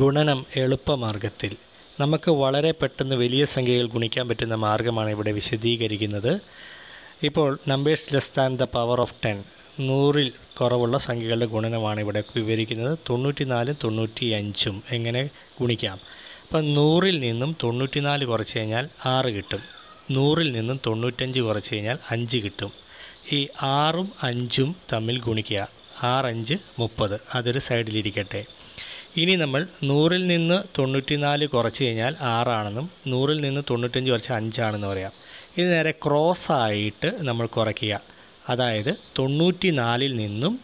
ഗുണനം എളുപ്പമാർഗത്തിൽ നമുക്ക് വളരെ പെട്ടെന്ന് വലിയ സംഖ്യകൾ ഗുണിക്കാൻ പറ്റുന്ന മാർഗമാണ് ഇവിടെ വിശദീകരിക്കുന്നത് ഇപ്പോൾ numbers less than the power of ten നൂറിൽ കുറവുള്ള സംഖ്യകളുടെ ഗുണനമാണ് ഇവിടെ വിവരിക്കുന്നത് നാലും തൊണ്ണൂറ്റി അഞ്ചും എങ്ങനെ ഗുണിക്കാം അപ്പം നൂറിൽ നിന്നും നാല് കുറച്ച് കഴിഞ്ഞാൽ ആറ് കിട്ടും നൂറിൽ നിന്നും തൊണ്ണൂറ്റഞ്ച് കുറച്ച് കഴിഞ്ഞാൽ അഞ്ച് കിട്ടും ഈ ആറും അഞ്ചും തമ്മിൽ ഗുണിക്കുക ആറഞ്ച് മുപ്പത് അതൊരു സൈഡിലിരിക്കട്ടെ ഇനി നമ്മൾ നൂറിൽ നിന്ന് തൊണ്ണൂറ്റിനാല് കുറച്ച് കഴിഞ്ഞാൽ ആറാണെന്നും നൂറിൽ നിന്ന് തൊണ്ണൂറ്റഞ്ച് കുറച്ച് അഞ്ചാണെന്ന് പറയാം ഇത് നേരെ ക്രോസ് ആയിട്ട് നമ്മൾ കുറയ്ക്കുക അതായത് തൊണ്ണൂറ്റിനാലിൽ നിന്നും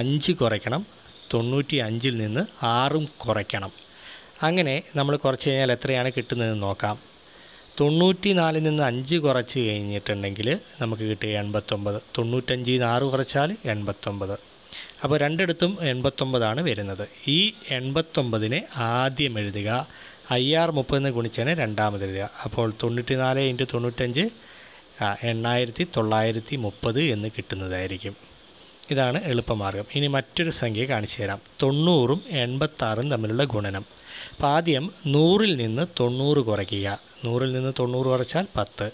അഞ്ച് കുറയ്ക്കണം തൊണ്ണൂറ്റി അഞ്ചിൽ നിന്ന് ആറും കുറയ്ക്കണം അങ്ങനെ നമ്മൾ കുറച്ച് കഴിഞ്ഞാൽ എത്രയാണ് കിട്ടുന്നതെന്ന് നോക്കാം തൊണ്ണൂറ്റി നാലിൽ നിന്ന് അഞ്ച് കുറച്ച് കഴിഞ്ഞിട്ടുണ്ടെങ്കിൽ നമുക്ക് കിട്ടുക എൺപത്തൊമ്പത് തൊണ്ണൂറ്റഞ്ചിൽ നിന്ന് ആറ് കുറച്ചാൽ എൺപത്തൊമ്പത് അപ്പോൾ രണ്ടിടത്തും എൺപത്തൊമ്പതാണ് വരുന്നത് ഈ എൺപത്തൊമ്പതിനെ ആദ്യം എഴുതുക ഐ ആർ മുപ്പതിന് ഗുണിച്ചാണ് രണ്ടാമത് എഴുതുക അപ്പോൾ തൊണ്ണൂറ്റി നാല് ഇൻറ്റു തൊണ്ണൂറ്റഞ്ച് എണ്ണായിരത്തി തൊള്ളായിരത്തി മുപ്പത് എന്ന് കിട്ടുന്നതായിരിക്കും ഇതാണ് എളുപ്പമാർഗം ഇനി മറ്റൊരു സംഖ്യ കാണിച്ചു തരാം തൊണ്ണൂറും എൺപത്താറും തമ്മിലുള്ള ഗുണനം അപ്പം ആദ്യം നൂറിൽ നിന്ന് തൊണ്ണൂറ് കുറയ്ക്കുക നൂറിൽ നിന്ന് തൊണ്ണൂറ് കുറച്ചാൽ പത്ത്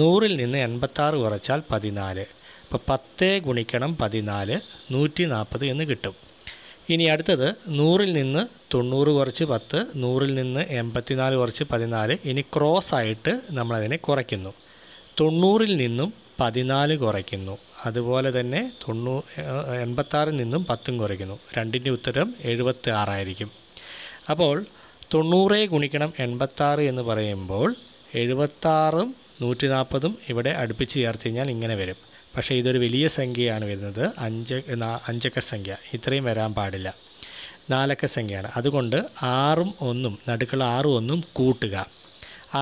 നൂറിൽ നിന്ന് എൺപത്താറ് കുറച്ചാൽ പതിനാല് അപ്പോൾ പത്ത് ഗുണിക്കണം പതിനാല് നൂറ്റി നാൽപ്പത് എന്ന് കിട്ടും ഇനി അടുത്തത് നൂറിൽ നിന്ന് തൊണ്ണൂറ് കുറച്ച് പത്ത് നൂറിൽ നിന്ന് എൺപത്തിനാല് കുറച്ച് പതിനാല് ഇനി ക്രോസ് ആയിട്ട് നമ്മളതിനെ കുറയ്ക്കുന്നു തൊണ്ണൂറിൽ നിന്നും പതിനാല് കുറയ്ക്കുന്നു അതുപോലെ തന്നെ തൊണ്ണൂ എൺപത്താറിൽ നിന്നും പത്തും കുറയ്ക്കുന്നു രണ്ടിൻ്റെ ഉത്തരം എഴുപത്തി ആറായിരിക്കും അപ്പോൾ തൊണ്ണൂറെ ഗുണിക്കണം എൺപത്താറ് എന്ന് പറയുമ്പോൾ എഴുപത്താറും നൂറ്റി നാൽപ്പതും ഇവിടെ അടുപ്പിച്ച് ചേർത്ത് കഴിഞ്ഞാൽ ഇങ്ങനെ വരും പക്ഷേ ഇതൊരു വലിയ സംഖ്യയാണ് വരുന്നത് അഞ്ച് അഞ്ചക്ക സംഖ്യ ഇത്രയും വരാൻ പാടില്ല നാലക്ക സംഖ്യയാണ് അതുകൊണ്ട് ആറും ഒന്നും നടുക്കുള്ള ആറും ഒന്നും കൂട്ടുക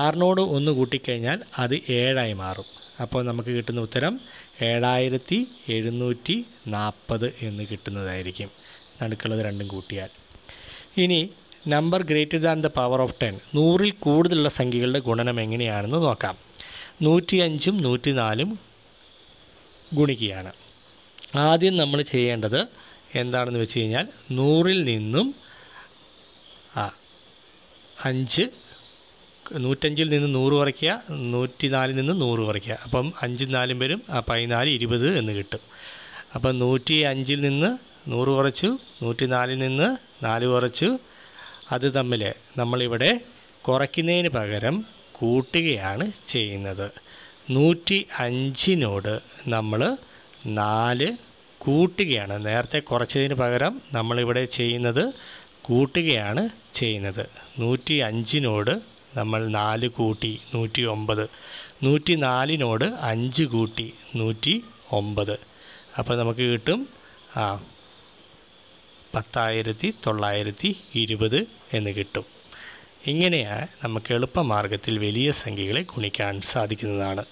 ആറിനോട് ഒന്ന് കൂട്ടിക്കഴിഞ്ഞാൽ അത് ഏഴായി മാറും അപ്പോൾ നമുക്ക് കിട്ടുന്ന ഉത്തരം ഏഴായിരത്തി എഴുന്നൂറ്റി നാൽപ്പത് എന്ന് കിട്ടുന്നതായിരിക്കും നടുക്കുള്ളത് രണ്ടും കൂട്ടിയാൽ ഇനി number greater than the power of ten നൂറിൽ കൂടുതലുള്ള സംഖ്യകളുടെ ഗുണനം എങ്ങനെയാണെന്ന് നോക്കാം നൂറ്റിയഞ്ചും നൂറ്റിനാലും ഗുണിക്കുകയാണ് ആദ്യം നമ്മൾ ചെയ്യേണ്ടത് എന്താണെന്ന് വെച്ച് കഴിഞ്ഞാൽ നൂറിൽ നിന്നും അഞ്ച് നൂറ്റഞ്ചിൽ നിന്ന് നൂറ് കുറയ്ക്കുക നൂറ്റി നാലിൽ നിന്ന് നൂറ് കുറയ്ക്കുക അപ്പം അഞ്ചും നാലും പേരും പതിനാല് ഇരുപത് എന്ന് കിട്ടും അപ്പം നൂറ്റി അഞ്ചിൽ നിന്ന് നൂറ് കുറച്ചു നൂറ്റി നാലിൽ നിന്ന് നാല് കുറച്ചു അത് തമ്മിൽ നമ്മളിവിടെ കുറയ്ക്കുന്നതിന് പകരം കൂട്ടുകയാണ് ചെയ്യുന്നത് നൂറ്റി അഞ്ചിനോട് നമ്മൾ നാല് കൂട്ടുകയാണ് നേരത്തെ കുറച്ചതിന് പകരം നമ്മളിവിടെ ചെയ്യുന്നത് കൂട്ടുകയാണ് ചെയ്യുന്നത് നൂറ്റി അഞ്ചിനോട് നമ്മൾ നാല് കൂട്ടി നൂറ്റി ഒമ്പത് നൂറ്റി നാലിനോട് അഞ്ച് കൂട്ടി നൂറ്റി ഒമ്പത് അപ്പോൾ നമുക്ക് കിട്ടും ആ പത്തായിരത്തി തൊള്ളായിരത്തി ഇരുപത് എന്ന് കിട്ടും ഇങ്ങനെയാണ് നമുക്ക് എളുപ്പമാർഗത്തിൽ വലിയ സംഖ്യകളെ ഗുണിക്കാൻ സാധിക്കുന്നതാണ്